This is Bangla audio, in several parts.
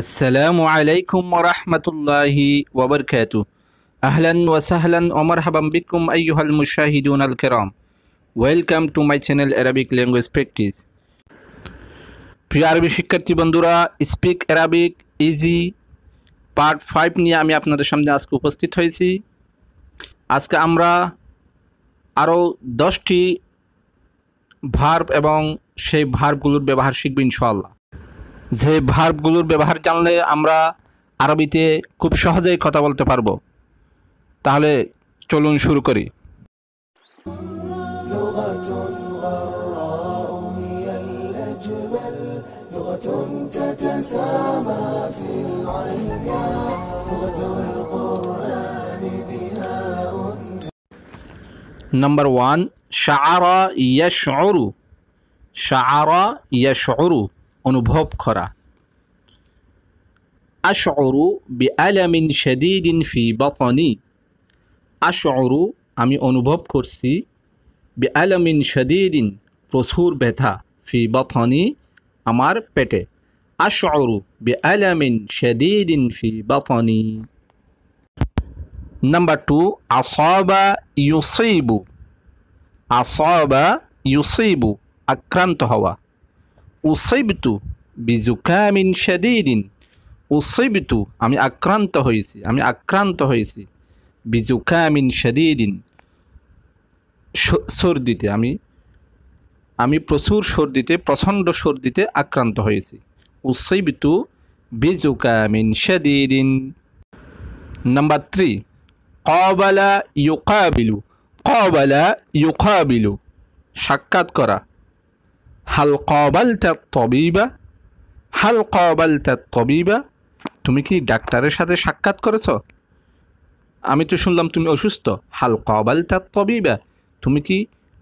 আসসালামু আলাইকুম ওরহমতুল্লাহি ওবরকাত আহলান ওয়াসাহলান ওমর হাবাম বিকুম আইহাল মুশাহিদুন আল কেরম welcome to my channel Arabic language practice প্রিয় আরবি শিক্ষার্থী বন্ধুরা speak Arabic easy part five নিয়ে আমি আপনাদের সামনে আজকে উপস্থিত হয়েছি আজকে আমরা আরও দশটি ভার্ব এবং সেই ভার্বগুলোর ব্যবহার শিখব ইনশাল্লাহ যে ভার্বগুলোর ব্যবহার জানলে আমরা আরবিতে খুব সহজেই কথা বলতে পারবো তাহলে চলুন শুরু করি নাম্বার ওয়ান শাহরা ইয়শরু শাহরা ইয়শরু অনুভব করা আশরু বি আলামিন শেদিদিন ফি বতনি আশরু আমি অনুভব করছি বি আলামিন শেদিদিন প্রচুর ব্যথা ফি বতনি আমার পেটে আশরু বি আলামিন শেদিদিন ফি বতনি নাম্বার টু আসবা ইউসইবু আসবা ইউসইবু আক্রান্ত হওয়া উসৈবতু বিজুকামিন শাদিদিন উসৈবতু আমি আক্রান্ত হয়েছি আমি আক্রান্ত হয়েছি বিজুকামিন শাদিদিন সর্দিতে আমি আমি প্রচুর সর্দিতে প্রচণ্ড সর্দিতে আক্রান্ত হয়েছি উসৈবতু বিজুকামিন শাদিদিন নাম্বার থ্রি কবালা ইউকাবিলু কবালা ইউকাবিলু সাক্ষাৎ করা হাল কবালটা তবিবা হাল কবালটা তবিবা তুমি কি ডাক্তারের সাথে সাক্ষাৎ করেছ আমি তো শুনলাম তুমি অসুস্থ হাল কবালটা তবিবা তুমি কি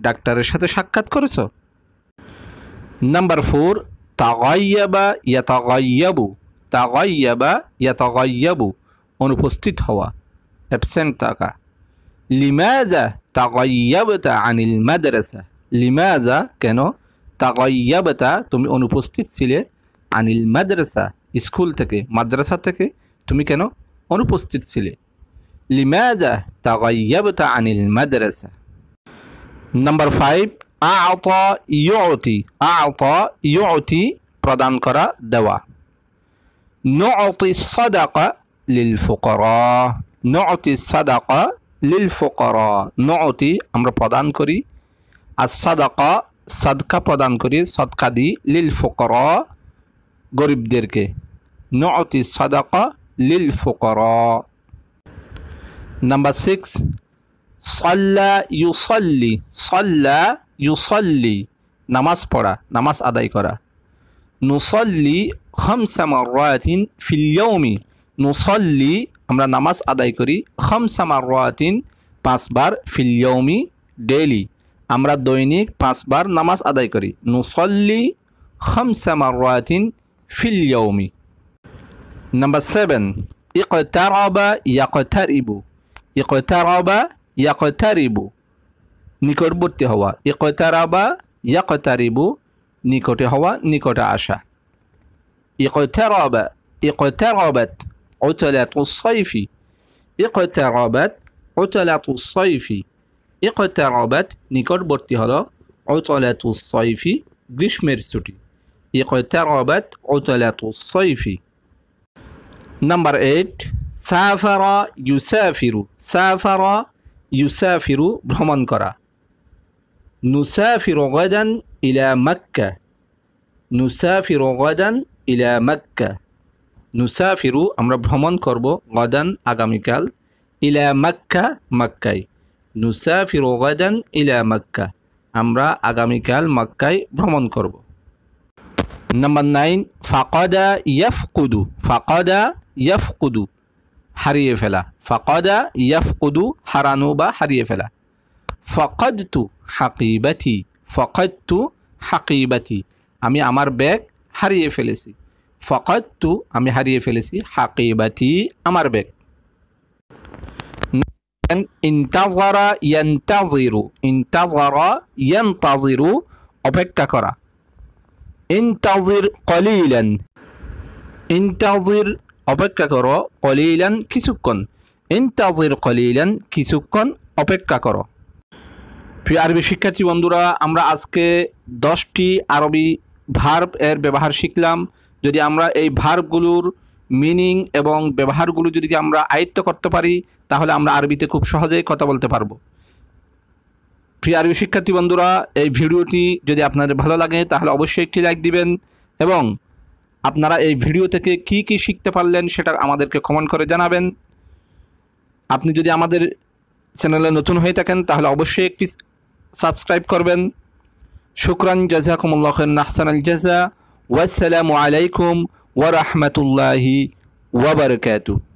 ডাক্তারের সাথে সাক্ষাৎ করেছ নাম্বার ফোর তাগাইয়াবা ইয়া তাগাইয়াবু তাগাইয়াবা ইয়া তাগাইয়াবু অনুপস্থিত হওয়া অ্যাবসেন্ট থাকা লিমাজা তাগাইয়াবতা আনিল মাদ্রাসা লিমাজা কেন তাকাইয়াবতা তুমি অনুপস্থিত ছিলে আনিল মাদ্রাসা স্কুল থেকে মাদ্রাসা থেকে তুমি কেন অনুপস্থিত ছিলে লিমাজা তাকাইয়াবতা আনিল মাদ্রাসা নাম্বার ফাইভ আত ইয়তি আত ইয়তি প্রদান করা দেওয়া নতি সদাকা লিল ফকর নতি সাদাকা লিল ফকর নতি আমরা প্রদান করি আর সাদাকা সদকা প্রদান করি সদকা দিই লীল ফকর গরিবদেরকে নতি সদক লিল ফকর নাম্বার সিক্স সল্লা ইউসল্লি সল্লা ইউসল্লি নামাজ পড়া নামাজ আদায় করা নুসল্লি রয়াতিন ফিলিয়মি নুসল্লি আমরা নামাজ আদায় করি রয়াতিন পাঁচবার ফিলিয়মি ডেলি আমরা দৈনিক পাঁচবার নামাজ আদায় করি নুসল্লি খামসামারাতিন ফিল ইয়াউমি নাম্বার সেভেন ইকতারাবা ইয়াকতারিবু ইকতারাবা ইয়াকতারিবু নিকটবর্তী হওয়া ইকতারাবা ইয়াকতারিবু নিকটে হওয়া নিকটে আসা اقترب اقتربت عتلة الصيف اقتربت عتلة الصيف اقتربت নিকটবর্তী হলো উতলাতুস সাইফি গ্রীষ্মের ছুটি اقتربت উতলাতুস সাইফি নাম্বার 8 সাফারা ইউসাফিরু সাফারা ইউসাফিরু ভ্রমণ করা নুসাফিরু গাদান ইলা মক্কা নুসাফিরু গাদান ইলা মক্কা নুসাফিরু আমরা ভ্রমণ করব গাদান আগামীকাল ইলা মক্কা মক্কায় নুসাফির ওগাদান ইলা মক্কা আমরা আগামীকাল মক্কায় ভ্রমণ করব নাম্বার নাইন ফাকদা ইয়াফকুদু ফাকদা ইয়াফকুদু হারিয়ে ফেলা ফাকদা ইয়াফকুদু হারানো বা হারিয়ে ফেলা ফকদতু হাকিবাতি ফকদতু হাকিবাতি আমি আমার ব্যাগ হারিয়ে ফেলেছি ফকদতু আমি হারিয়ে ফেলেছি হাকিবাতি আমার ব্যাগ ইন্তাজরা ইয়ান্তাজিরু ইন্তাজরা ইয়ান্তাজিরু অপেক্ষা করা ইন্তাজির কলিলেন ইন্তাজির অপেক্ষা করো কলিলেন কিছুক্ষণ ইন্তাজির কলিলেন কিছুক্ষণ অপেক্ষা করো প্রিয় আরবি শিক্ষার্থী বন্ধুরা আমরা আজকে দশটি আরবি ভার্ব এর ব্যবহার শিখলাম যদি আমরা এই ভার্বগুলোর মিনিং এবং ব্যবহারগুলো যদি আমরা আয়ত্ত করতে পারি তাহলে আমরা আরবিতে খুব সহজেই কথা বলতে পারবো প্রিয় আরবি শিক্ষার্থী বন্ধুরা এই ভিডিওটি যদি আপনাদের ভালো লাগে তাহলে অবশ্যই একটি লাইক দিবেন এবং আপনারা এই ভিডিও থেকে কি কি শিখতে পারলেন সেটা আমাদেরকে কমেন্ট করে জানাবেন আপনি যদি আমাদের চ্যানেলে নতুন হয়ে থাকেন তাহলে অবশ্যই একটি সাবস্ক্রাইব করবেন শুক্রান জাজাকুমুল্লাহ নাহসান আল জাজা ওয়াসালামু আলাইকুম ورحمة الله وبركاته